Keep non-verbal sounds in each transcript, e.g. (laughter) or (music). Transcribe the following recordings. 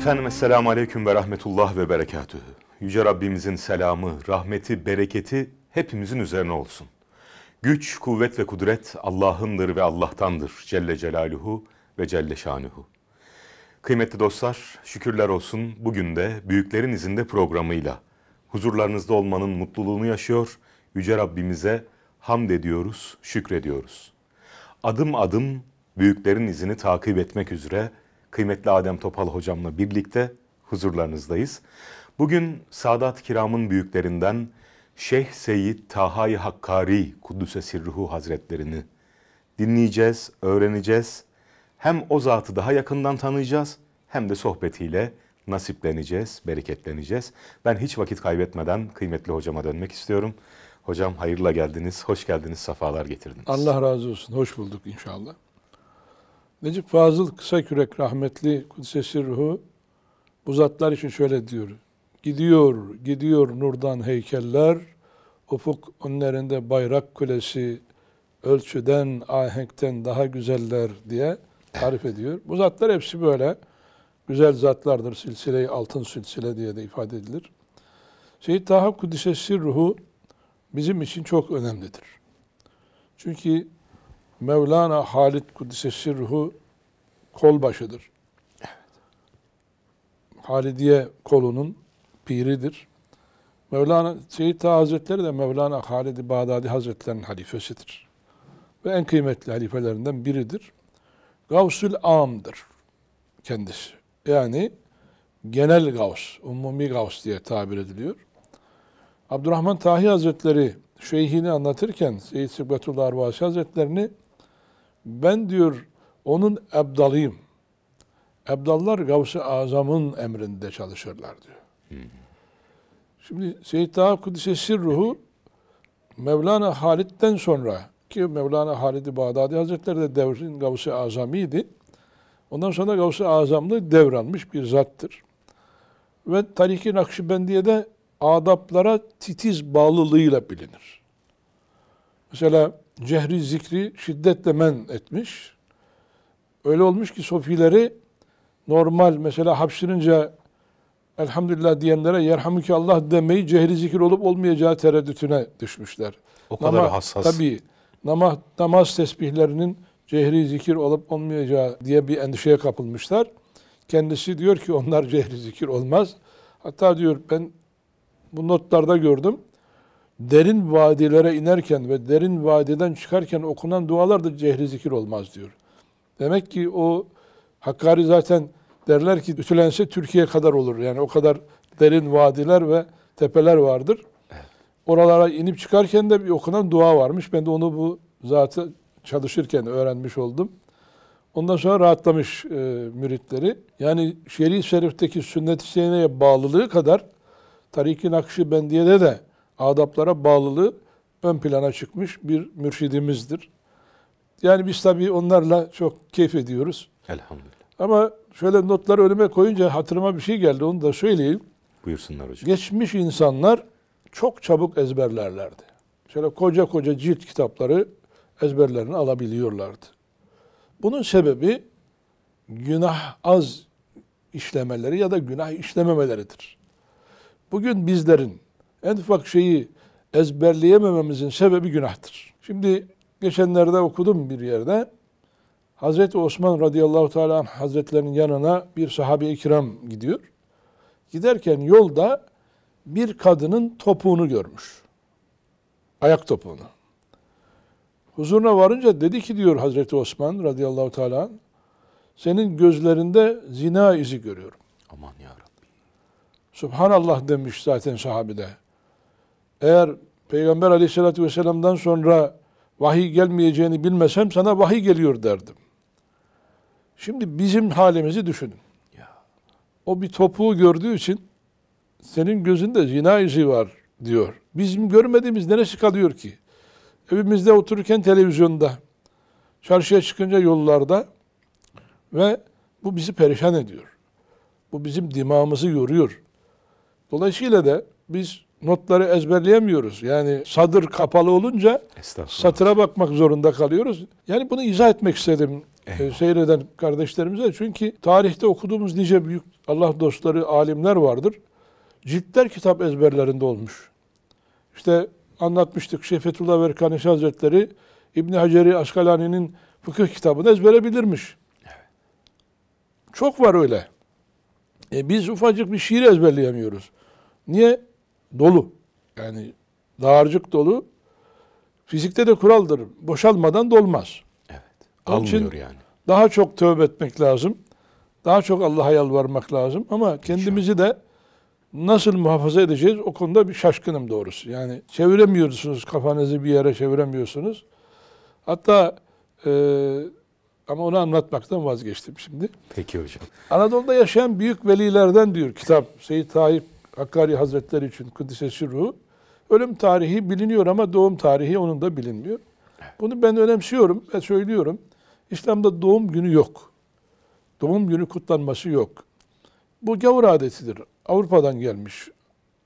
Efendim Esselamu Aleyküm ve Rahmetullah ve Berekatühü. Yüce Rabbimizin selamı, rahmeti, bereketi hepimizin üzerine olsun. Güç, kuvvet ve kudret Allah'ındır ve Allah'tandır. Celle Celaluhu ve Celle Şanuhu. Kıymetli dostlar, şükürler olsun bugün de Büyüklerin izinde programıyla huzurlarınızda olmanın mutluluğunu yaşıyor. Yüce Rabbimize hamd ediyoruz, şükrediyoruz. Adım adım büyüklerin izini takip etmek üzere kıymetli Adem Topal hocamla birlikte huzurlarınızdayız. Bugün Sadat Kiram'ın büyüklerinden Şeyh Seyyid Tahay Hakkari Kuddüs'e Sirruhu Hazretlerini dinleyeceğiz, öğreneceğiz. Hem o zatı daha yakından tanıyacağız hem de sohbetiyle nasipleneceğiz, bereketleneceğiz. Ben hiç vakit kaybetmeden kıymetli hocama dönmek istiyorum. Hocam hayırla geldiniz, hoş geldiniz, sefalar getirdiniz. Allah razı olsun, hoş bulduk inşallah. Necip Fazıl Kısakürek rahmetli Kudüs'e ruhu bu zatlar için şöyle diyor. Gidiyor, gidiyor nurdan heykeller, ufuk önlerinde bayrak kulesi, ölçüden, ahenkten daha güzeller diye tarif ediyor. Bu zatlar hepsi böyle güzel zatlardır. silsileyi altın silsile diye de ifade edilir. Şehit Taha Kudüs'e ruhu bizim için çok önemlidir. Çünkü Mevlana Halit Kudüs'e sirruhu kol başıdır. Evet. Halidiye kolunun piridir. Mevlana Seyyid Taha Hazretleri de Mevlana Halid-i Bağdadi Hazretleri'nin halifesidir. Ve en kıymetli halifelerinden biridir. Gavsül Am'dır kendisi. Yani genel gavs, umumi gavs diye tabir ediliyor. Abdurrahman Tahi Hazretleri şeyhini anlatırken Seyyid Sıbgatullah Arvasi Hazretlerini ben diyor onun ebdalıyım. Ebdallar Gavs-ı Azam'ın emrinde çalışırlar diyor. Şimdi Seyyid Taha Kudüs'e sirruhu Mevlana Halid'den sonra ki Mevlana Halid-i Bağdadi Hazretleri de devrin Gavs-ı Azam'ıydı. Ondan sonra Gavs-ı Azam'lı devranmış bir zattır. Ve tarihi nakşibendiye de adaplara titiz bağlılığıyla bilinir. Mesela cehri zikri şiddetle men etmiş. Öyle olmuş ki sofileri normal mesela hapşırınca elhamdülillah diyenlere yerhamüke Allah demeyi cehri zikir olup olmayacağı tereddütüne düşmüşler. O kadar namaz, hassas. Tabii namaz, namaz tesbihlerinin cehri zikir olup olmayacağı diye bir endişeye kapılmışlar. Kendisi diyor ki onlar cehri zikir olmaz. Hatta diyor ben bu notlarda gördüm derin vadilere inerken ve derin vadiden çıkarken okunan dualar da cehri zikir olmaz diyor. Demek ki o Hakkari zaten derler ki ütülense Türkiye kadar olur. Yani o kadar derin vadiler ve tepeler vardır. Oralara inip çıkarken de bir okunan dua varmış. Ben de onu bu zaten çalışırken öğrenmiş oldum. Ondan sonra rahatlamış e, müritleri. Yani Şerif Şerif'teki sünnet-i bağlılığı kadar Tariki Nakşibendiye'de de adaplara bağlılığı ön plana çıkmış bir mürşidimizdir. Yani biz tabii onlarla çok keyif ediyoruz. Elhamdülillah. Ama şöyle notları önüme koyunca hatırıma bir şey geldi. Onu da söyleyeyim. Buyursunlar hocam. Geçmiş insanlar çok çabuk ezberlerlerdi. Şöyle koca koca cilt kitapları ezberlerini alabiliyorlardı. Bunun sebebi günah az işlemeleri ya da günah işlememeleridir. Bugün bizlerin en ufak şeyi ezberleyemememizin sebebi günahtır. Şimdi geçenlerde okudum bir yerde. Hazreti Osman radıyallahu teala hazretlerinin yanına bir sahabe-i kiram gidiyor. Giderken yolda bir kadının topuğunu görmüş. Ayak topuğunu. Huzuruna varınca dedi ki diyor Hazreti Osman radıyallahu teala senin gözlerinde zina izi görüyorum. Aman ya Rabbi. Subhanallah demiş zaten sahabede eğer Peygamber aleyhissalatü vesselam'dan sonra vahiy gelmeyeceğini bilmesem sana vahiy geliyor derdim. Şimdi bizim halimizi düşünün. O bir topuğu gördüğü için senin gözünde zina izi var diyor. Bizim görmediğimiz neresi kalıyor ki? Evimizde otururken televizyonda, çarşıya çıkınca yollarda ve bu bizi perişan ediyor. Bu bizim dimağımızı yoruyor. Dolayısıyla da biz notları ezberleyemiyoruz. Yani sadır kapalı olunca satıra bakmak zorunda kalıyoruz. Yani bunu izah etmek istedim e, Eyvallah. seyreden kardeşlerimize. Çünkü tarihte okuduğumuz nice büyük Allah dostları, alimler vardır. Ciltler kitap ezberlerinde olmuş. İşte anlatmıştık Şeyh Fethullah Verkanesi Hazretleri İbni Haceri Askalani'nin fıkıh kitabını ezbere bilirmiş. Çok var öyle. E biz ufacık bir şiir ezberleyemiyoruz. Niye? dolu. Yani dağarcık dolu. Fizikte de kuraldır. Boşalmadan dolmaz. Evet. Almıyor için yani. Daha çok tövbe etmek lazım. Daha çok Allah'a yalvarmak lazım. Ama kendimizi de nasıl muhafaza edeceğiz o konuda bir şaşkınım doğrusu. Yani çeviremiyorsunuz kafanızı bir yere çeviremiyorsunuz. Hatta e, ama onu anlatmaktan vazgeçtim şimdi. Peki hocam. Anadolu'da yaşayan büyük velilerden diyor kitap Seyit Tayyip Hakkari Hazretleri için Kudüs'e sürruhu ölüm tarihi biliniyor ama doğum tarihi onun da bilinmiyor. Bunu ben önemsiyorum ve söylüyorum. İslam'da doğum günü yok. Doğum günü kutlanması yok. Bu gavur adetidir. Avrupa'dan gelmiş.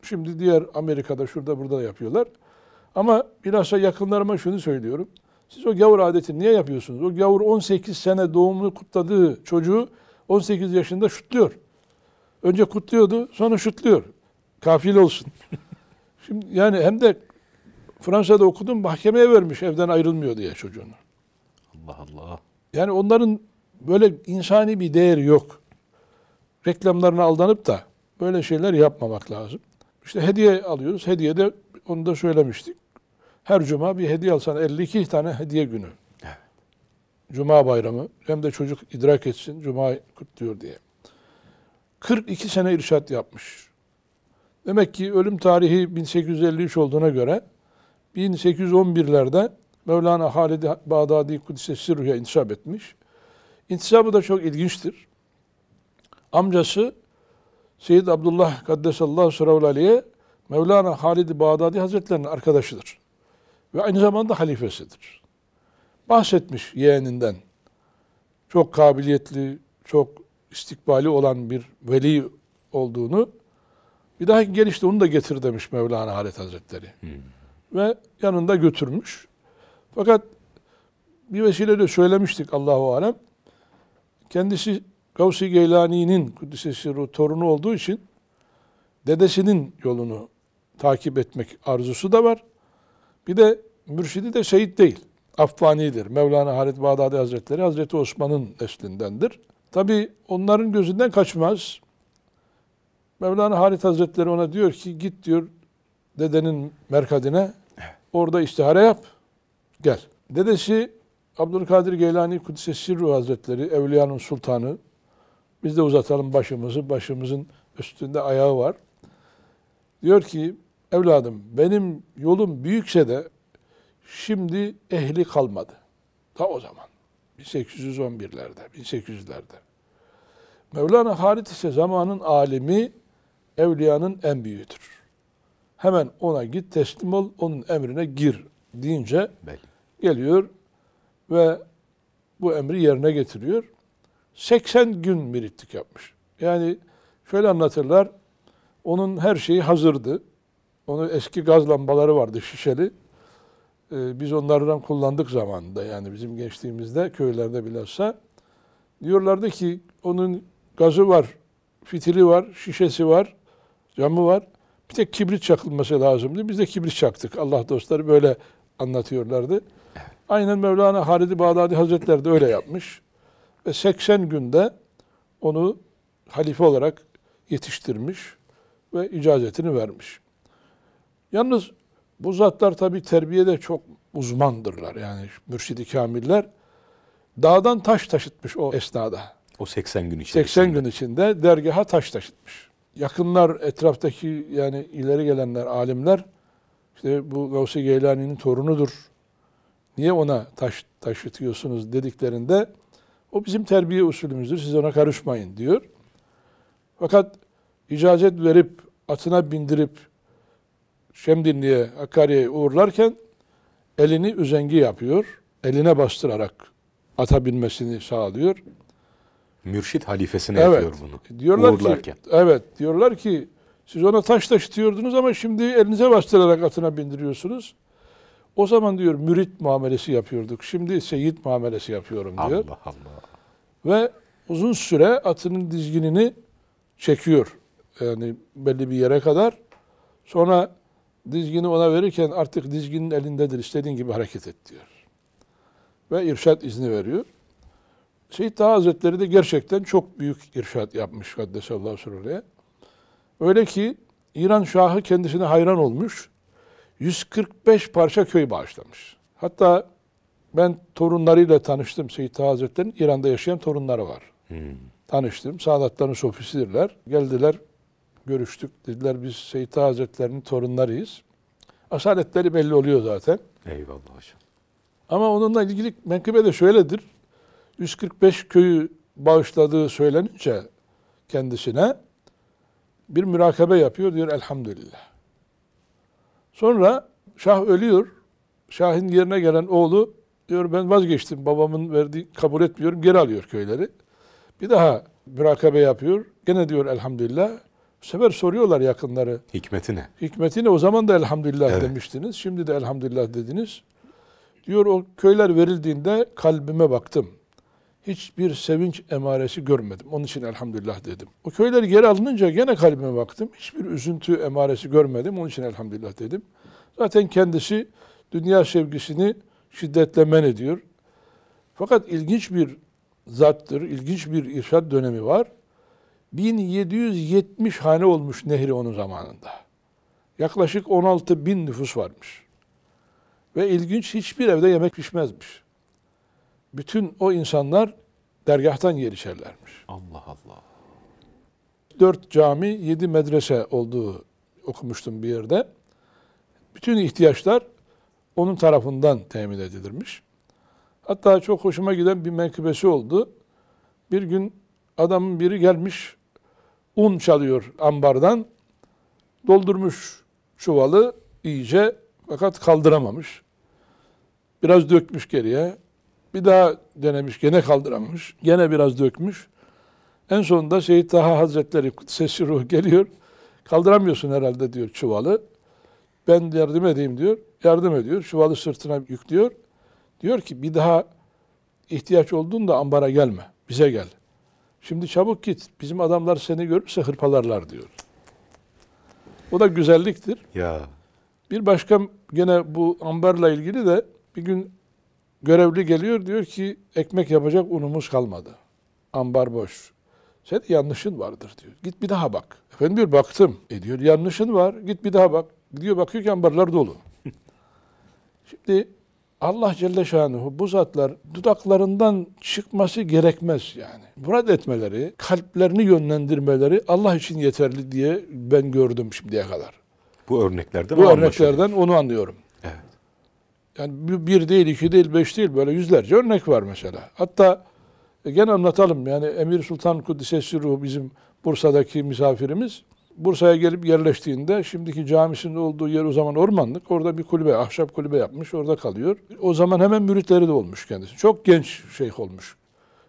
Şimdi diğer Amerika'da şurada burada yapıyorlar. Ama bilhassa yakınlarıma şunu söylüyorum. Siz o gavur adeti niye yapıyorsunuz? O gavur 18 sene doğumunu kutladığı çocuğu 18 yaşında şutluyor. Önce kutluyordu, sonra şutluyor. Kafil olsun. (laughs) Şimdi yani hem de Fransa'da okudum mahkemeye vermiş evden ayrılmıyor diye çocuğunu. Allah Allah. Yani onların böyle insani bir değeri yok. Reklamlarına aldanıp da böyle şeyler yapmamak lazım. İşte hediye alıyoruz. Hediye de onu da söylemiştik. Her cuma bir hediye alsan 52 tane hediye günü. Cuma bayramı hem de çocuk idrak etsin cuma kutluyor diye. 42 sene irşat yapmış Demek ki ölüm tarihi 1853 olduğuna göre 1811'lerde Mevlana Halid Bağdadi Kudüs'e Sirruh'a intisap etmiş. İntisabı da çok ilginçtir. Amcası Seyyid Abdullah Kaddesallahu Sırevle Ali'ye Mevlana Halid Bağdadi Hazretleri'nin arkadaşıdır. Ve aynı zamanda halifesidir. Bahsetmiş yeğeninden. Çok kabiliyetli, çok istikbali olan bir veli olduğunu bir dahaki gelişte onu da getir demiş Mevlana Halit Hazretleri. Hmm. Ve yanında götürmüş. Fakat bir vesileyle söylemiştik Allahu Alem. Kendisi Gavsi Geylani'nin kudüs sırrı torunu olduğu için dedesinin yolunu takip etmek arzusu da var. Bir de mürşidi de şehit değil. Affani'dir. Mevlana Halit Bağdadi Hazretleri Hazreti Osman'ın neslindendir. Tabi onların gözünden kaçmaz. Mevlana Halit Hazretleri ona diyor ki git diyor dedenin merkadine orada istihare yap gel. Dedesi Abdülkadir Geylani Kudüs'e Sirru Hazretleri Evliya'nın sultanı biz de uzatalım başımızı başımızın üstünde ayağı var. Diyor ki evladım benim yolum büyükse de şimdi ehli kalmadı. Ta o zaman 1811'lerde 1800'lerde. Mevlana Halit ise zamanın alimi evliyanın en büyüğüdür. Hemen ona git teslim ol, onun emrine gir deyince Belli. geliyor ve bu emri yerine getiriyor. 80 gün miritlik yapmış. Yani şöyle anlatırlar. Onun her şeyi hazırdı. Onun eski gaz lambaları vardı şişeli. Ee, biz onlardan kullandık zamanında yani bizim gençliğimizde köylerde bilhassa. Diyorlardı ki onun gazı var, fitili var, şişesi var camı var. Bir tek kibrit çakılması lazımdı. Biz de kibrit çaktık. Allah dostları böyle anlatıyorlardı. Aynen Mevlana Halid-i Bağdadi Hazretleri de öyle yapmış. Ve 80 günde onu halife olarak yetiştirmiş ve icazetini vermiş. Yalnız bu zatlar tabi terbiyede çok uzmandırlar. Yani mürşidi kamiller dağdan taş taşıtmış o esnada. O 80 gün içinde. 80 gün içinde dergaha taş taşıtmış yakınlar etraftaki yani ileri gelenler alimler işte bu Gavsi Geylani'nin torunudur. Niye ona taş taşıtıyorsunuz dediklerinde o bizim terbiye usulümüzdür. Siz ona karışmayın diyor. Fakat icazet verip atına bindirip Şemdinli'ye, Hakkari'ye uğurlarken elini üzengi yapıyor. Eline bastırarak ata binmesini sağlıyor. Mürşit halifesine evet, yapıyor bunu. Diyorlar ki, evet diyorlar ki siz ona taş taşıtıyordunuz ama şimdi elinize bastırarak atına bindiriyorsunuz. O zaman diyor mürit muamelesi yapıyorduk. Şimdi seyit muamelesi yapıyorum diyor. Allah Allah. Ve uzun süre atının dizginini çekiyor. Yani belli bir yere kadar. Sonra dizgini ona verirken artık dizginin elindedir. İstediğin gibi hareket et diyor. Ve irşat izni veriyor. Seyyid Taha Hazretleri de gerçekten çok büyük irşat yapmış Kaddesallahu Sürre'ye. Öyle ki İran Şahı kendisine hayran olmuş. 145 parça köy bağışlamış. Hatta ben torunlarıyla tanıştım Seyyid Taha Hazretleri'nin. İran'da yaşayan torunları var. Hmm. Tanıştım. Sadatların sofisidirler. Geldiler, görüştük. Dediler biz Seyyid Taha Hazretleri'nin torunlarıyız. Asaletleri belli oluyor zaten. Eyvallah hocam. Ama onunla ilgili menkıbe de şöyledir. 145 köyü bağışladığı söylenince kendisine bir mürakabe yapıyor diyor elhamdülillah. Sonra Şah ölüyor. Şah'ın yerine gelen oğlu diyor ben vazgeçtim babamın verdiği kabul etmiyorum geri alıyor köyleri. Bir daha mürakabe yapıyor. Gene diyor elhamdülillah. Bu sefer soruyorlar yakınları. Hikmeti ne? Hikmeti ne? O zaman da elhamdülillah evet. demiştiniz. Şimdi de elhamdülillah dediniz. Diyor o köyler verildiğinde kalbime baktım hiçbir sevinç emaresi görmedim. Onun için elhamdülillah dedim. O köyler geri alınınca gene kalbime baktım. Hiçbir üzüntü emaresi görmedim. Onun için elhamdülillah dedim. Zaten kendisi dünya sevgisini şiddetle men ediyor. Fakat ilginç bir zattır, ilginç bir irşad dönemi var. 1770 hane olmuş nehri onun zamanında. Yaklaşık 16 bin nüfus varmış. Ve ilginç hiçbir evde yemek pişmezmiş bütün o insanlar dergahtan gelişerlermiş. Allah Allah. Dört cami, yedi medrese olduğu okumuştum bir yerde. Bütün ihtiyaçlar onun tarafından temin edilirmiş. Hatta çok hoşuma giden bir menkıbesi oldu. Bir gün adamın biri gelmiş, un çalıyor ambardan. Doldurmuş çuvalı iyice fakat kaldıramamış. Biraz dökmüş geriye. Bir daha denemiş, gene kaldıramış, gene biraz dökmüş. En sonunda Şehit Taha Hazretleri sesi ruh geliyor. Kaldıramıyorsun herhalde diyor çuvalı. Ben yardım edeyim diyor. Yardım ediyor. Çuvalı sırtına yüklüyor. Diyor ki bir daha ihtiyaç olduğunda ambara gelme. Bize gel. Şimdi çabuk git. Bizim adamlar seni görürse hırpalarlar diyor. O da güzelliktir. Ya. Bir başka gene bu ambarla ilgili de bir gün Görevli geliyor diyor ki ekmek yapacak unumuz kalmadı. Ambar boş. Sen yanlışın vardır diyor. Git bir daha bak. Efendim diyor baktım. E diyor yanlışın var. Git bir daha bak. Gidiyor bakıyor ki ambarlar dolu. (laughs) Şimdi Allah Celle Şanuhu bu zatlar dudaklarından çıkması gerekmez yani. Murad etmeleri, kalplerini yönlendirmeleri Allah için yeterli diye ben gördüm şimdiye kadar. Bu örneklerden Bu örneklerden onu anlıyorum. Evet. Yani bir değil, iki değil, beş değil böyle yüzlerce örnek var mesela. Hatta e, gene anlatalım yani Emir Sultan Kuddisesi Ruhu bizim Bursa'daki misafirimiz. Bursa'ya gelip yerleştiğinde şimdiki camisinin olduğu yer o zaman ormanlık. Orada bir kulübe, ahşap kulübe yapmış. Orada kalıyor. O zaman hemen müritleri de olmuş kendisi. Çok genç şeyh olmuş.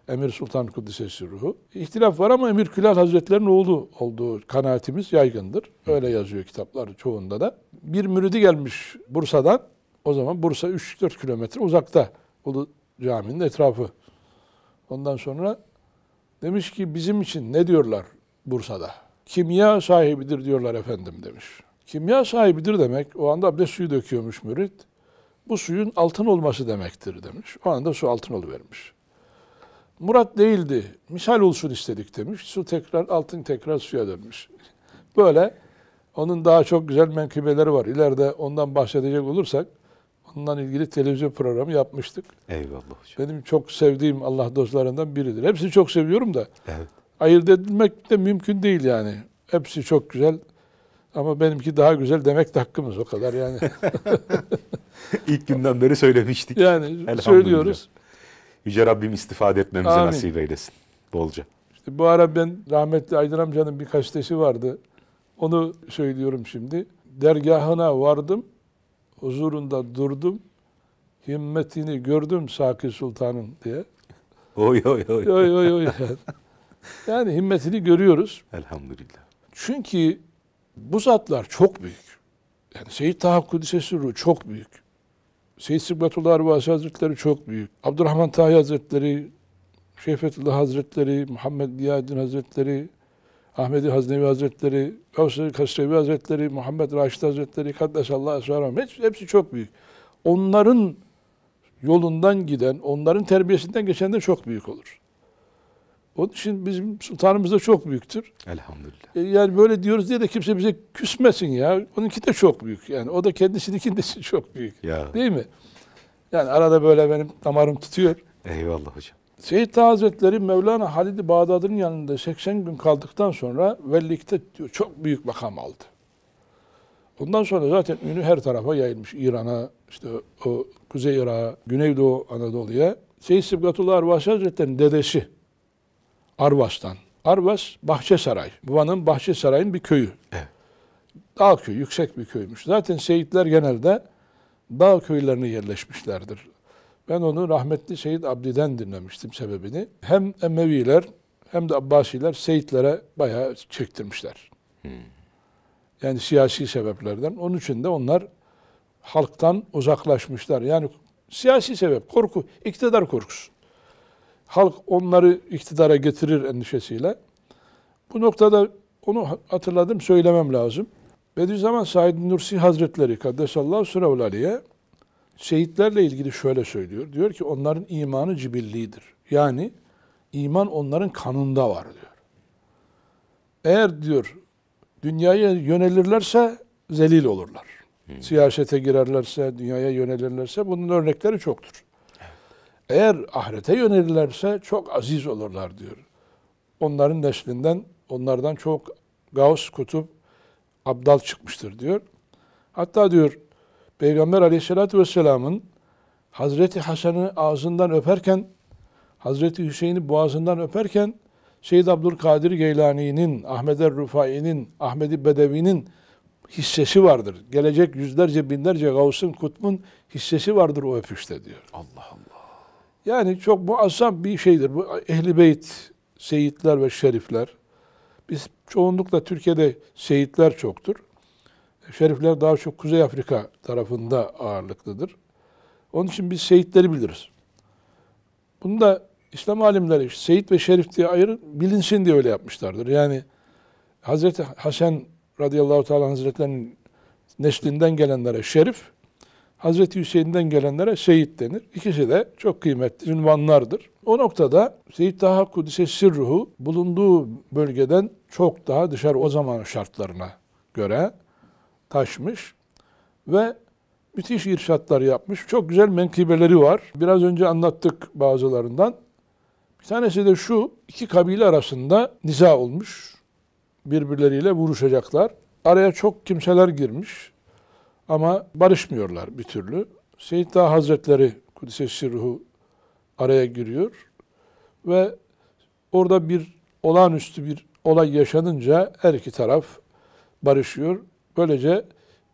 Emir Sultan Kuddisesi ruhu. İhtilaf var ama Emir Külal Hazretleri'nin oğlu olduğu kanaatimiz yaygındır. Öyle yazıyor kitaplar çoğunda da. Bir müridi gelmiş Bursa'dan. O zaman Bursa 3-4 kilometre uzakta Ulu Cami'nin etrafı. Ondan sonra demiş ki bizim için ne diyorlar Bursa'da? Kimya sahibidir diyorlar efendim demiş. Kimya sahibidir demek o anda abdest suyu döküyormuş mürit. Bu suyun altın olması demektir demiş. O anda su altın vermiş. Murat değildi. Misal olsun istedik demiş. Su tekrar altın tekrar suya dönmüş. Böyle onun daha çok güzel menkıbeleri var. İleride ondan bahsedecek olursak bundan ilgili televizyon programı yapmıştık. Eyvallah hocam. Benim çok sevdiğim Allah dostlarından biridir. Hepsini çok seviyorum da. Evet. Ayırt edilmek de mümkün değil yani. Hepsi çok güzel. Ama benimki daha güzel demek de hakkımız o kadar yani. (laughs) İlk günden beri söylemiştik. Yani söylüyoruz. Yüce Rabbim istifade etmemizi Amin. nasip eylesin. Bolca. İşte bu ara ben rahmetli Aydın amcanın bir kasteşi vardı. Onu söylüyorum şimdi. Dergahına vardım huzurunda durdum. Himmetini gördüm Saki Sultan'ın diye. Oy oy oy. Oy oy oy. Yani himmetini görüyoruz. Elhamdülillah. Çünkü bu zatlar çok büyük. Yani Seyyid Taha Kudüs'e çok büyük. Seyyid Sıbgatullah Arvasi Hazretleri çok büyük. Abdurrahman Tahi Hazretleri, Şeyfetullah Hazretleri, Muhammed Diyadin Hazretleri, Ahmedi Haznevi Hazretleri, gavs Kasrevi Hazretleri, Muhammed Raşid Hazretleri, Kaddesallahu Esrarım, hepsi, hepsi çok büyük. Onların yolundan giden, onların terbiyesinden geçen de çok büyük olur. Onun için bizim sultanımız da çok büyüktür. Elhamdülillah. E, yani böyle diyoruz diye de kimse bize küsmesin ya. Onunki de çok büyük. Yani o da kendisinin de (laughs) çok büyük. Ya. Değil mi? Yani arada böyle benim damarım tutuyor. Eyvallah hocam. Seyyid Hazretleri Mevlana Halid-i Bağdad'ın yanında 80 gün kaldıktan sonra velilikte çok büyük makam aldı. Ondan sonra zaten ünü her tarafa yayılmış. İran'a, işte o Kuzey Irak'a, Güneydoğu Anadolu'ya. Seyyid Sibgatullah Arvas Hazretleri'nin dedesi Arvas'tan. Arvas Bahçesaray. Van'ın Bahçesaray'ın bir köyü. Dağ köyü, yüksek bir köymüş. Zaten seyitler genelde dağ köylerine yerleşmişlerdir. Ben onu rahmetli şehit Abdi'den dinlemiştim sebebini. Hem Emeviler hem de Abbasiler Seyitlere bayağı çektirmişler. Hmm. Yani siyasi sebeplerden. Onun için de onlar halktan uzaklaşmışlar. Yani siyasi sebep, korku, iktidar korkusu. Halk onları iktidara getirir endişesiyle. Bu noktada onu hatırladım, söylemem lazım. Bediüzzaman Said Nursi Hazretleri Kaddesallahu Sürevlali'ye şehitlerle ilgili şöyle söylüyor. Diyor ki onların imanı cibillidir. Yani iman onların kanında var diyor. Eğer diyor dünyaya yönelirlerse zelil olurlar. Hmm. Siyasete girerlerse, dünyaya yönelirlerse bunun örnekleri çoktur. Eğer ahirete yönelirlerse çok aziz olurlar diyor. Onların neslinden, onlardan çok Gavs, Kutup, Abdal çıkmıştır diyor. Hatta diyor Peygamber aleyhissalatü vesselamın Hazreti Hasan'ı ağzından öperken, Hazreti Hüseyin'i boğazından öperken, Seyyid Abdülkadir Geylani'nin, Ahmet er Rufai'nin, Ahmedi Bedevi'nin hissesi vardır. Gelecek yüzlerce binlerce Gavs'ın, Kutb'un hissesi vardır o öpüşte diyor. Allah Allah. Yani çok muazzam bir şeydir. Bu Ehli Beyt, Seyitler ve Şerifler. Biz çoğunlukla Türkiye'de Seyitler çoktur şerifler daha çok Kuzey Afrika tarafında ağırlıklıdır. Onun için biz seyitleri biliriz. Bunu da İslam alimleri seyit ve şerif diye ayırır, bilinsin diye öyle yapmışlardır. Yani Hazreti Hasan radıyallahu teala hazretlerinin neslinden gelenlere şerif, Hazreti Hüseyin'den gelenlere seyit denir. İkisi de çok kıymetli ünvanlardır. O noktada Seyit Taha Kudüs'e sirruhu bulunduğu bölgeden çok daha dışarı o zaman şartlarına göre taşmış ve müthiş irşatlar yapmış. Çok güzel menkibeleri var. Biraz önce anlattık bazılarından. Bir tanesi de şu, iki kabile arasında niza olmuş. Birbirleriyle vuruşacaklar. Araya çok kimseler girmiş ama barışmıyorlar bir türlü. Seyyid Dağ Hazretleri Kudüs'e sirruhu araya giriyor ve orada bir olağanüstü bir olay yaşanınca her iki taraf barışıyor. Böylece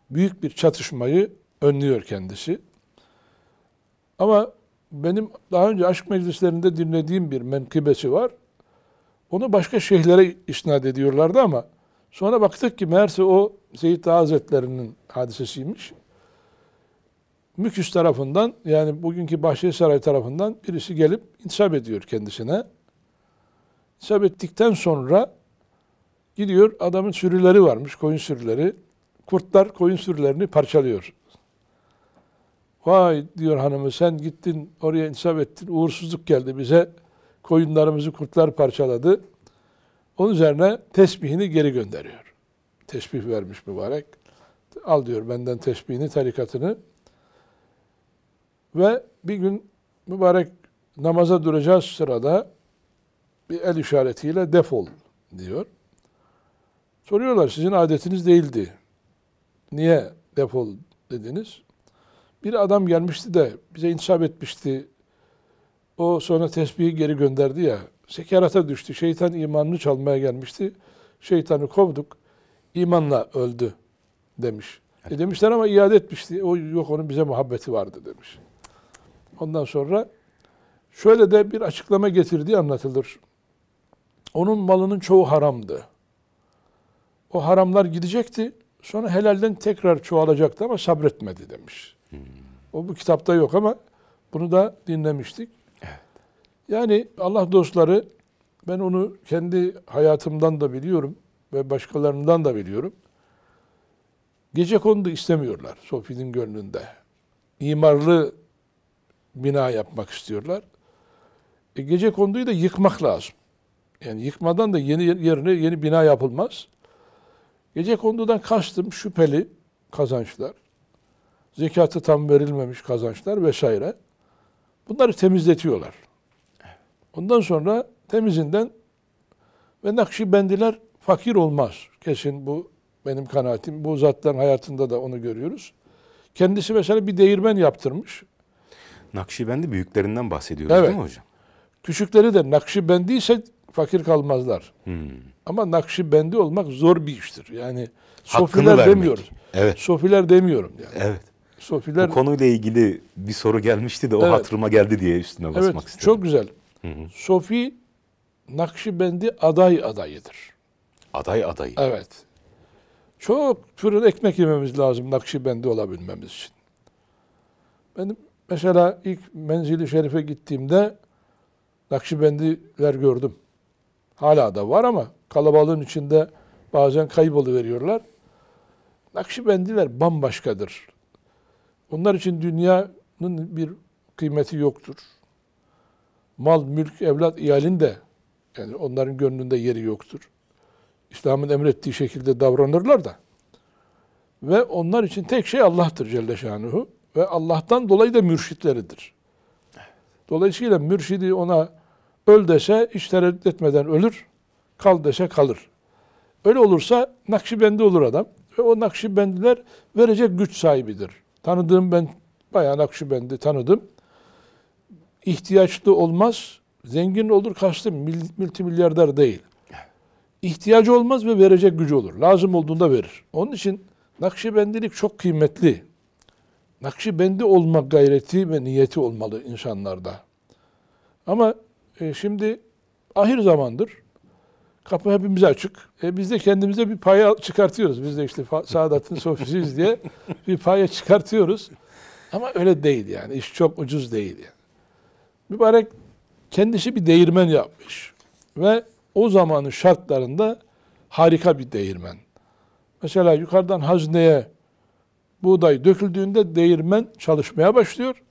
büyük bir çatışmayı önlüyor kendisi. Ama benim daha önce aşk meclislerinde dinlediğim bir menkıbesi var. Onu başka şeyhlere isnat ediyorlardı ama sonra baktık ki meğerse o Seyyid Taha Hazretleri'nin hadisesiymiş. Müküs tarafından yani bugünkü Bahçesaray tarafından birisi gelip intisap ediyor kendisine. İntisap ettikten sonra gidiyor adamın sürüleri varmış, koyun sürüleri kurtlar koyun sürülerini parçalıyor. Vay diyor hanımı sen gittin oraya insaf ettin uğursuzluk geldi bize. Koyunlarımızı kurtlar parçaladı. Onun üzerine tesbihini geri gönderiyor. Tesbih vermiş mübarek. Al diyor benden tesbihini, tarikatını. Ve bir gün mübarek namaza duracağız sırada bir el işaretiyle defol diyor. Soruyorlar sizin adetiniz değildi Niye defol dediniz? Bir adam gelmişti de bize intisap etmişti. O sonra tesbihi geri gönderdi ya. Sekerata düştü. Şeytan imanını çalmaya gelmişti. Şeytanı kovduk. İmanla öldü demiş. E evet. E demişler ama iade etmişti. O yok onun bize muhabbeti vardı demiş. Ondan sonra şöyle de bir açıklama getirdiği anlatılır. Onun malının çoğu haramdı. O haramlar gidecekti. Sonra helalden tekrar çoğalacaktı ama sabretmedi demiş. Hmm. O bu kitapta yok ama bunu da dinlemiştik. Evet. Yani Allah dostları ben onu kendi hayatımdan da biliyorum ve başkalarından da biliyorum. Gece kondu istemiyorlar Sofi'nin gönlünde. İmarlı bina yapmak istiyorlar. E, gece konduyu da yıkmak lazım. Yani yıkmadan da yeni yerine yeni bina yapılmaz. Gece kondudan kastım şüpheli kazançlar, zekatı tam verilmemiş kazançlar vesaire. Bunları temizletiyorlar. Ondan sonra temizinden ve nakşi bendiler fakir olmaz. Kesin bu benim kanaatim. Bu zatların hayatında da onu görüyoruz. Kendisi mesela bir değirmen yaptırmış. Nakşibendi büyüklerinden bahsediyoruz evet. değil mi hocam? Küçükleri de Nakşibendi ise fakir kalmazlar. Hmm. Ama nakşibendi olmak zor bir iştir. Yani sofiler demiyorum. Evet. Sofiler demiyorum yani. Evet. Sofiler... Bu konuyla ilgili bir soru gelmişti de o evet. hatırıma geldi diye üstüne basmak evet, istedim. Çok güzel. Hı hı. Sofi Nakşibendi aday adayıdır. Aday adayı. Evet. Çok pürün ekmek yememiz lazım Nakşibendi olabilmemiz için. Ben mesela ilk menzili şerife gittiğimde Nakşibendiler gördüm. Hala da var ama kalabalığın içinde bazen kayboluveriyorlar. Nakşibendiler bambaşkadır. Onlar için dünyanın bir kıymeti yoktur. Mal, mülk, evlat, iyalin de yani onların gönlünde yeri yoktur. İslam'ın emrettiği şekilde davranırlar da. Ve onlar için tek şey Allah'tır Celle Şanuhu. Ve Allah'tan dolayı da mürşitleridir. Dolayısıyla mürşidi ona Öl dese hiç tereddüt etmeden ölür, kal dese kalır. Öyle olursa Nakşibendi olur adam. Ve o Nakşibendiler verecek güç sahibidir. Tanıdığım ben bayağı Nakşibendi tanıdım. İhtiyaçlı olmaz, zengin olur kastım multimilyarder değil. İhtiyacı olmaz ve verecek gücü olur. Lazım olduğunda verir. Onun için Nakşibendilik çok kıymetli. Nakşibendi olmak gayreti ve niyeti olmalı insanlarda. Ama e, şimdi ahir zamandır. Kapı hepimize açık. E biz de kendimize bir paya çıkartıyoruz. Biz de işte Saadet'in sofisiyiz diye (laughs) bir paya çıkartıyoruz. Ama öyle değil yani. İş çok ucuz değil yani. Mübarek kendisi bir değirmen yapmış. Ve o zamanın şartlarında harika bir değirmen. Mesela yukarıdan hazneye buğday döküldüğünde değirmen çalışmaya başlıyor.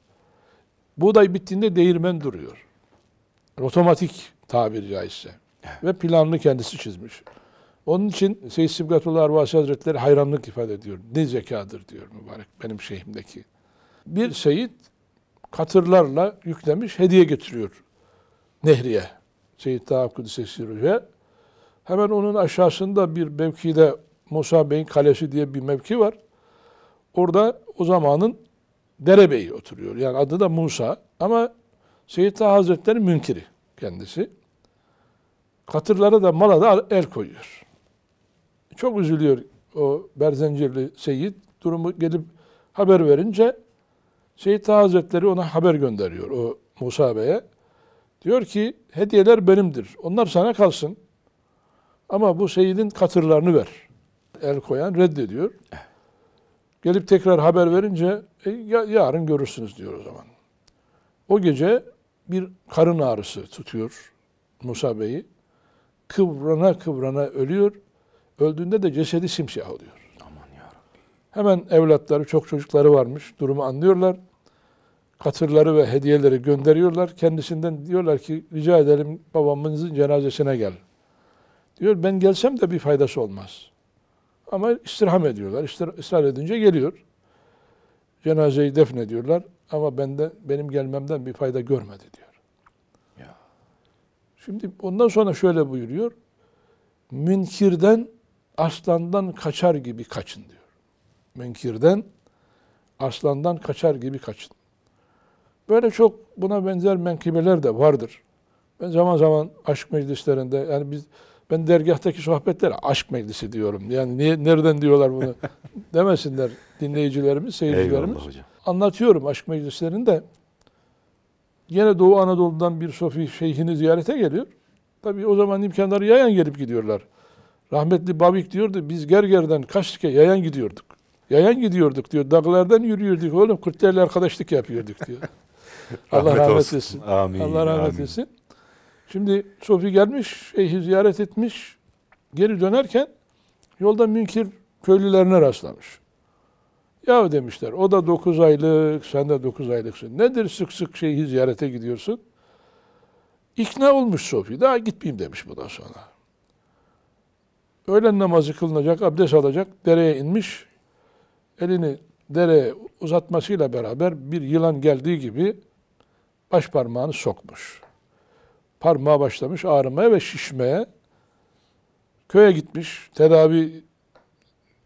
Buğday bittiğinde değirmen duruyor. Otomatik tabiri caizse. Evet. Ve planını kendisi çizmiş. Onun için Seyyid Sibgatullah Arvasi Hazretleri hayranlık ifade ediyor. Ne zekadır diyor mübarek benim şeyhimdeki. Bir Seyyid katırlarla yüklemiş hediye getiriyor Nehri'ye. Seyyid Taha Kudüs'e Hoca. Hemen onun aşağısında bir mevkide Musa Bey'in kalesi diye bir mevki var. Orada o zamanın derebeyi oturuyor. Yani adı da Musa ama Seyyid Taha Hazretleri münkiri kendisi. Katırlara da mala da el er koyuyor. Çok üzülüyor o Berzencirli Seyit. Durumu gelip haber verince Seyit Hazretleri ona haber gönderiyor o Musa Bey'e. Diyor ki hediyeler benimdir. Onlar sana kalsın. Ama bu Seyit'in katırlarını ver. El koyan reddediyor. Gelip tekrar haber verince e, yarın görürsünüz diyor o zaman. O gece bir karın ağrısı tutuyor Musa Bey'i. Kıvrana kıvrana ölüyor. Öldüğünde de cesedi simsiyah oluyor. Aman Hemen evlatları, çok çocukları varmış. Durumu anlıyorlar. Katırları ve hediyeleri gönderiyorlar. Kendisinden diyorlar ki rica edelim babamızın cenazesine gel. Diyor ben gelsem de bir faydası olmaz. Ama istirham ediyorlar. İstir, ısrar edince geliyor. Cenazeyi defnediyorlar ama benden benim gelmemden bir fayda görmedi diyor. Ya. Şimdi ondan sonra şöyle buyuruyor. Münkirden aslandan kaçar gibi kaçın diyor. Münkirden aslandan kaçar gibi kaçın. Böyle çok buna benzer menkibeler de vardır. Ben zaman zaman aşk meclislerinde yani biz ben dergahtaki sohbetlere aşk meclisi diyorum. Yani niye, nereden diyorlar bunu (laughs) demesinler dinleyicilerimiz, seyircilerimiz. Eyvallah hocam anlatıyorum aşk meclislerinde. Yine Doğu Anadolu'dan bir sofi şeyhini ziyarete geliyor. Tabii o zaman imkanları yayan gelip gidiyorlar. Rahmetli Babik diyordu biz Gerger'den Kaşlık'a yayan gidiyorduk. Yayan gidiyorduk diyor. Dağlardan yürüyorduk oğlum. Kürtlerle arkadaşlık yapıyorduk diyor. (laughs) Allah rahmet, etsin. Amin. Allah rahmet etsin. Şimdi Sofi gelmiş, şeyhi ziyaret etmiş. Geri dönerken yolda münkir köylülerine rastlamış. Ya demişler o da 9 aylık, sen de 9 aylıksın. Nedir sık sık şeyi ziyarete gidiyorsun? İkna olmuş Sofi. Daha gitmeyeyim demiş bu da sonra. Öğlen namazı kılınacak, abdest alacak, dereye inmiş. Elini dereye uzatmasıyla beraber bir yılan geldiği gibi baş parmağını sokmuş. Parmağa başlamış ağrımaya ve şişmeye. Köye gitmiş, tedavi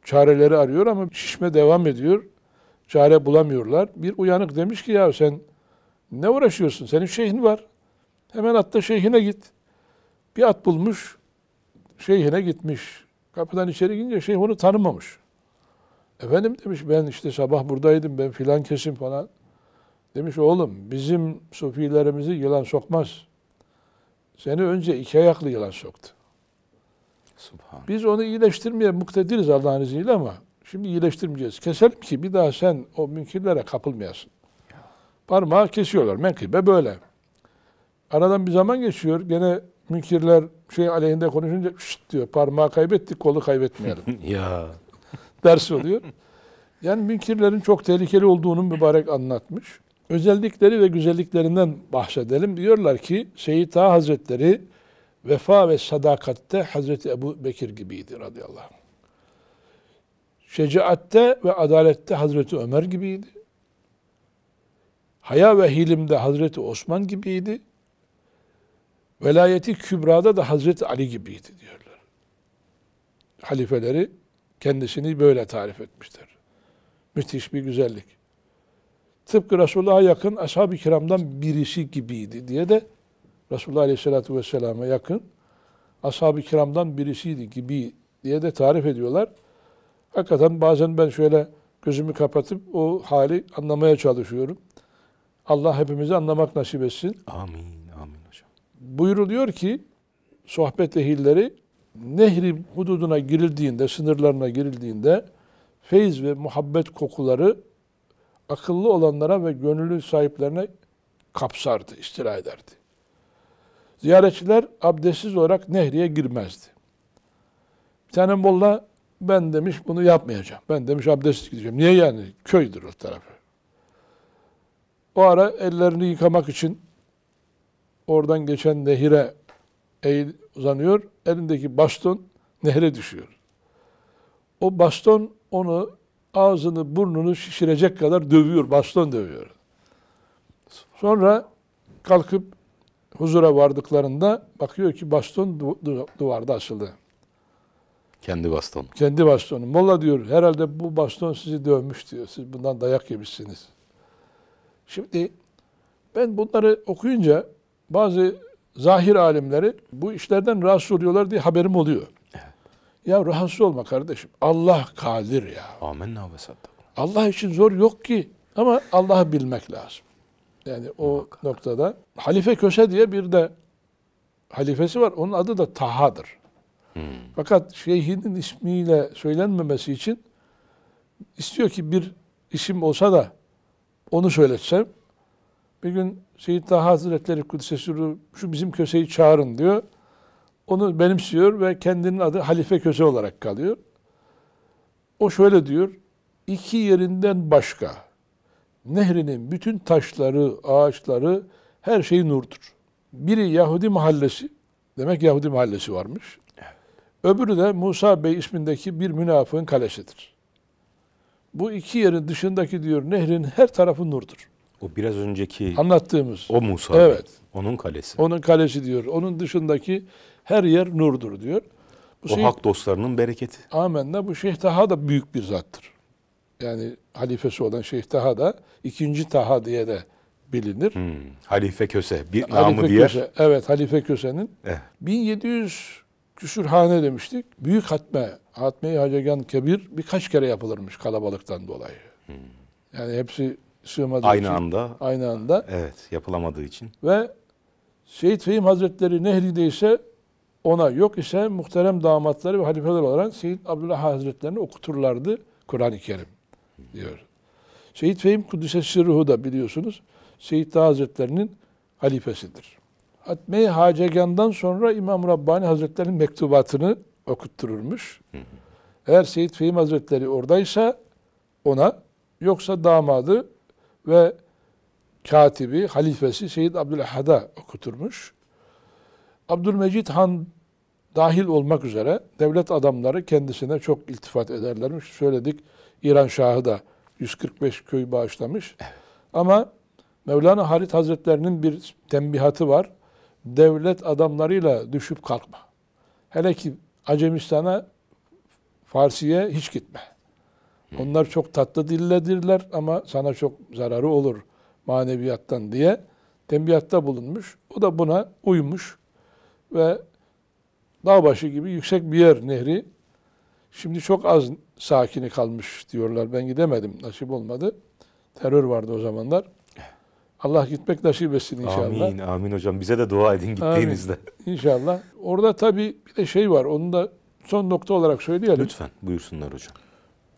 çareleri arıyor ama şişme devam ediyor. Çare bulamıyorlar. Bir uyanık demiş ki ya sen ne uğraşıyorsun? Senin şeyhin var. Hemen atla şeyhine git. Bir at bulmuş, şeyhine gitmiş. Kapıdan içeri girince şeyh onu tanımamış. Efendim demiş ben işte sabah buradaydım ben filan kesim falan. Demiş oğlum bizim sufilerimizi yılan sokmaz. Seni önce iki ayaklı yılan soktu. Biz onu iyileştirmeye muktediriz Allah'ın izniyle ama şimdi iyileştirmeyeceğiz. Keselim ki bir daha sen o münkirlere kapılmayasın. Parmağı kesiyorlar. Menkıbe böyle. Aradan bir zaman geçiyor. Gene münkirler şey aleyhinde konuşunca şşt diyor. Parmağı kaybettik, kolu kaybetmeyelim. (laughs) ya. (laughs) Ders oluyor. Yani münkirlerin çok tehlikeli olduğunu mübarek anlatmış. Özellikleri ve güzelliklerinden bahsedelim. Diyorlar ki Seyyid Taha Hazretleri vefa ve sadakatte Hazreti Ebu Bekir gibiydi radıyallahu anh. Şecaatte ve adalette Hazreti Ömer gibiydi. Haya ve hilimde Hazreti Osman gibiydi. Velayeti Kübra'da da Hazreti Ali gibiydi diyorlar. Halifeleri kendisini böyle tarif etmişler. Müthiş bir güzellik. Tıpkı Resulullah'a yakın ashab-ı kiramdan birisi gibiydi diye de Resulullah Aleyhisselatü Vesselam'a yakın ashab-ı kiramdan birisiydi gibi diye de tarif ediyorlar. Hakikaten bazen ben şöyle gözümü kapatıp o hali anlamaya çalışıyorum. Allah hepimizi anlamak nasip etsin. Amin, amin hocam. Buyuruluyor ki sohbet ehilleri nehri hududuna girildiğinde, sınırlarına girildiğinde feyiz ve muhabbet kokuları akıllı olanlara ve gönüllü sahiplerine kapsardı, istila ederdi. Ziyaretçiler abdestsiz olarak nehriye girmezdi. Bir tane molla ben demiş bunu yapmayacağım. Ben demiş abdestsiz gideceğim. Niye yani? Köydür o tarafı. O ara ellerini yıkamak için oradan geçen nehire eğil, uzanıyor. Elindeki baston nehre düşüyor. O baston onu ağzını burnunu şişirecek kadar dövüyor. Baston dövüyor. Sonra kalkıp huzura vardıklarında bakıyor ki baston duvarda asıldı. Kendi bastonu. Kendi bastonu. Molla diyor herhalde bu baston sizi dövmüş diyor. Siz bundan dayak yemişsiniz. Şimdi ben bunları okuyunca bazı zahir alimleri bu işlerden rahatsız oluyorlar diye haberim oluyor. Ya rahatsız olma kardeşim. Allah kadir ya. Amin ve Allah için zor yok ki. Ama Allah'ı bilmek lazım. Yani o Muhakkak. noktada. Halife Köşe diye bir de halifesi var. Onun adı da Taha'dır. Hmm. Fakat şeyhinin ismiyle söylenmemesi için istiyor ki bir isim olsa da onu söyletsem. Bir gün Seyyid Taha Hazretleri Kudüs'e sürü şu bizim köseyi çağırın diyor. Onu benimsiyor ve kendinin adı Halife Köse olarak kalıyor. O şöyle diyor. İki yerinden başka nehrinin bütün taşları, ağaçları, her şey nurdur. Biri Yahudi mahallesi, demek Yahudi mahallesi varmış. Öbürü de Musa Bey ismindeki bir münafığın kalesidir. Bu iki yerin dışındaki diyor nehrin her tarafı nurdur. O biraz önceki anlattığımız o Musa. Evet. onun kalesi. Onun kalesi diyor. Onun dışındaki her yer nurdur diyor. Bu o şey, hak dostlarının bereketi. Amenna bu şeyh daha da büyük bir zattır yani halifesi olan Şeyh Taha da ikinci Taha diye de bilinir. Hmm, Halife Köse. Bir Halife namı diğer. Köse, evet Halife Köse'nin. Eh. 1700 küsürhane demiştik. Büyük hatme, hatme-i hacegan kebir birkaç kere yapılırmış kalabalıktan dolayı. Hmm. Yani hepsi sığmadığı aynı için. anda. Aynı anda. Evet yapılamadığı için. Ve Şehit Fehim Hazretleri Nehri'de ise ona yok ise muhterem damatları ve halifeler olarak Seyyid Abdullah Hazretlerini okuturlardı Kur'an-ı Kerim diyor. Seyyid Fehim Kudüs'e sırruhu da biliyorsunuz Seyyid Taha Hazretlerinin halifesidir. Hatme-i Hacegan'dan sonra İmam Rabbani Hazretlerinin mektubatını okuttururmuş. Hı hı. Eğer Seyyid Fehim Hazretleri oradaysa ona yoksa damadı ve katibi, halifesi Seyyid Abdülhad'a okuturmuş. Abdülmecid Han dahil olmak üzere devlet adamları kendisine çok iltifat ederlermiş. Söyledik İran Şahı da 145 köy bağışlamış. Evet. Ama Mevlana Halit Hazretlerinin bir tembihatı var. Devlet adamlarıyla düşüp kalkma. Hele ki Acemistan'a, Farsi'ye hiç gitme. Onlar çok tatlı dilledirler ama sana çok zararı olur maneviyattan diye tembihatta bulunmuş. O da buna uymuş ve Dağbaşı gibi yüksek bir yer nehri Şimdi çok az sakini kalmış diyorlar. Ben gidemedim. Nasip olmadı. Terör vardı o zamanlar. Allah gitmek nasip etsin inşallah. Amin, amin hocam. Bize de dua edin gittiğinizde. Amin. İnşallah. Orada tabii bir de şey var. Onu da son nokta olarak söyleyelim. Lütfen buyursunlar hocam.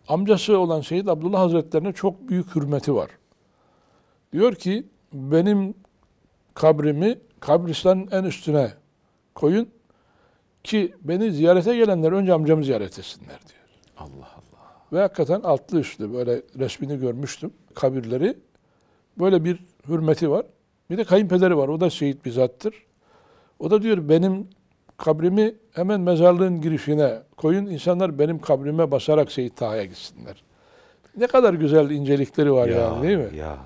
Amcası olan Seyyid Abdullah Hazretlerine çok büyük hürmeti var. Diyor ki benim kabrimi kabristan en üstüne koyun. Ki beni ziyarete gelenler önce amcamı ziyaret etsinler diyor. Allah Allah. Ve hakikaten altlı üstlü böyle resmini görmüştüm kabirleri. Böyle bir hürmeti var. Bir de kayınpederi var. O da şehit bir zattır. O da diyor benim kabrimi hemen mezarlığın girişine koyun. insanlar benim kabrime basarak Seyit Taha'ya gitsinler. Ne kadar güzel incelikleri var ya, yani değil mi? Ya.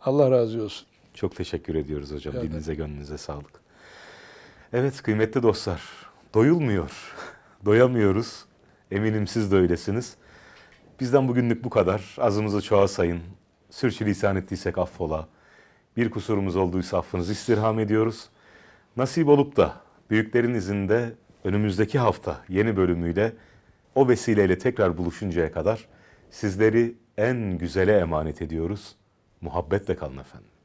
Allah razı olsun. Çok teşekkür ediyoruz hocam. Yani. Dilinize gönlünüze sağlık. Evet kıymetli dostlar doyulmuyor. (laughs) Doyamıyoruz. Eminim siz de öylesiniz. Bizden bugünlük bu kadar. Azımızı çoğa sayın. Sürçülisan ettiysek affola. Bir kusurumuz olduysa affınızı istirham ediyoruz. Nasip olup da büyüklerin izinde önümüzdeki hafta yeni bölümüyle o vesileyle tekrar buluşuncaya kadar sizleri en güzele emanet ediyoruz. Muhabbetle kalın efendim.